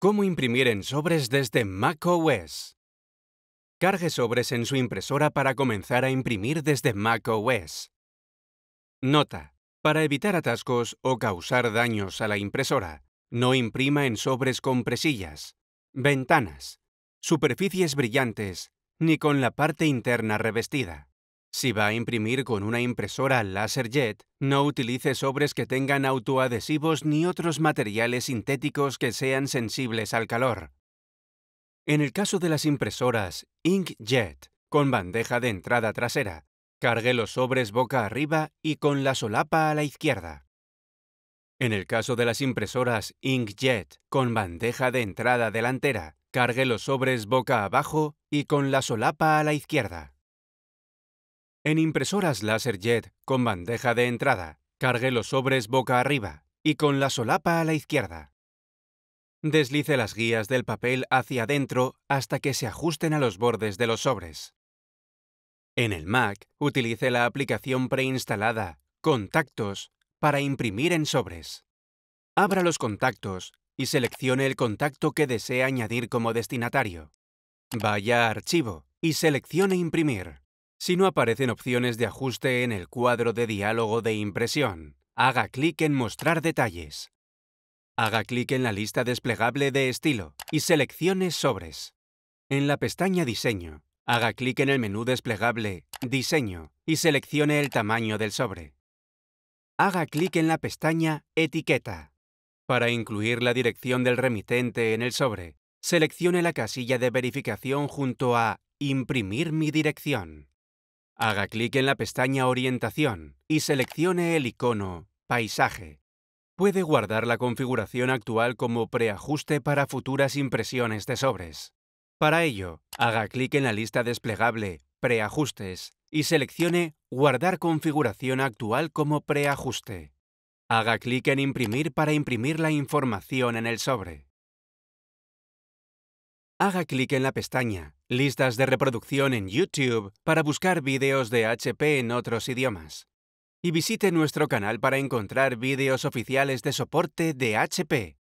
Cómo imprimir en sobres desde macOS. Cargue sobres en su impresora para comenzar a imprimir desde macOS. Nota. Para evitar atascos o causar daños a la impresora, no imprima en sobres con presillas, ventanas, superficies brillantes, ni con la parte interna revestida. Si va a imprimir con una impresora LaserJet, no utilice sobres que tengan autoadhesivos ni otros materiales sintéticos que sean sensibles al calor. En el caso de las impresoras InkJet, con bandeja de entrada trasera, cargue los sobres boca arriba y con la solapa a la izquierda. En el caso de las impresoras InkJet, con bandeja de entrada delantera, cargue los sobres boca abajo y con la solapa a la izquierda. En impresoras LaserJet con bandeja de entrada, cargue los sobres boca arriba y con la solapa a la izquierda. Deslice las guías del papel hacia adentro hasta que se ajusten a los bordes de los sobres. En el Mac, utilice la aplicación preinstalada Contactos para imprimir en sobres. Abra los contactos y seleccione el contacto que desea añadir como destinatario. Vaya a Archivo y seleccione Imprimir. Si no aparecen opciones de ajuste en el cuadro de diálogo de impresión, haga clic en Mostrar detalles. Haga clic en la lista desplegable de estilo y seleccione Sobres. En la pestaña Diseño, haga clic en el menú desplegable Diseño y seleccione el tamaño del sobre. Haga clic en la pestaña Etiqueta. Para incluir la dirección del remitente en el sobre, seleccione la casilla de verificación junto a Imprimir mi dirección. Haga clic en la pestaña Orientación y seleccione el icono Paisaje. Puede guardar la configuración actual como preajuste para futuras impresiones de sobres. Para ello, haga clic en la lista desplegable Preajustes y seleccione Guardar configuración actual como preajuste. Haga clic en Imprimir para imprimir la información en el sobre haga clic en la pestaña Listas de reproducción en YouTube para buscar vídeos de HP en otros idiomas. Y visite nuestro canal para encontrar vídeos oficiales de soporte de HP.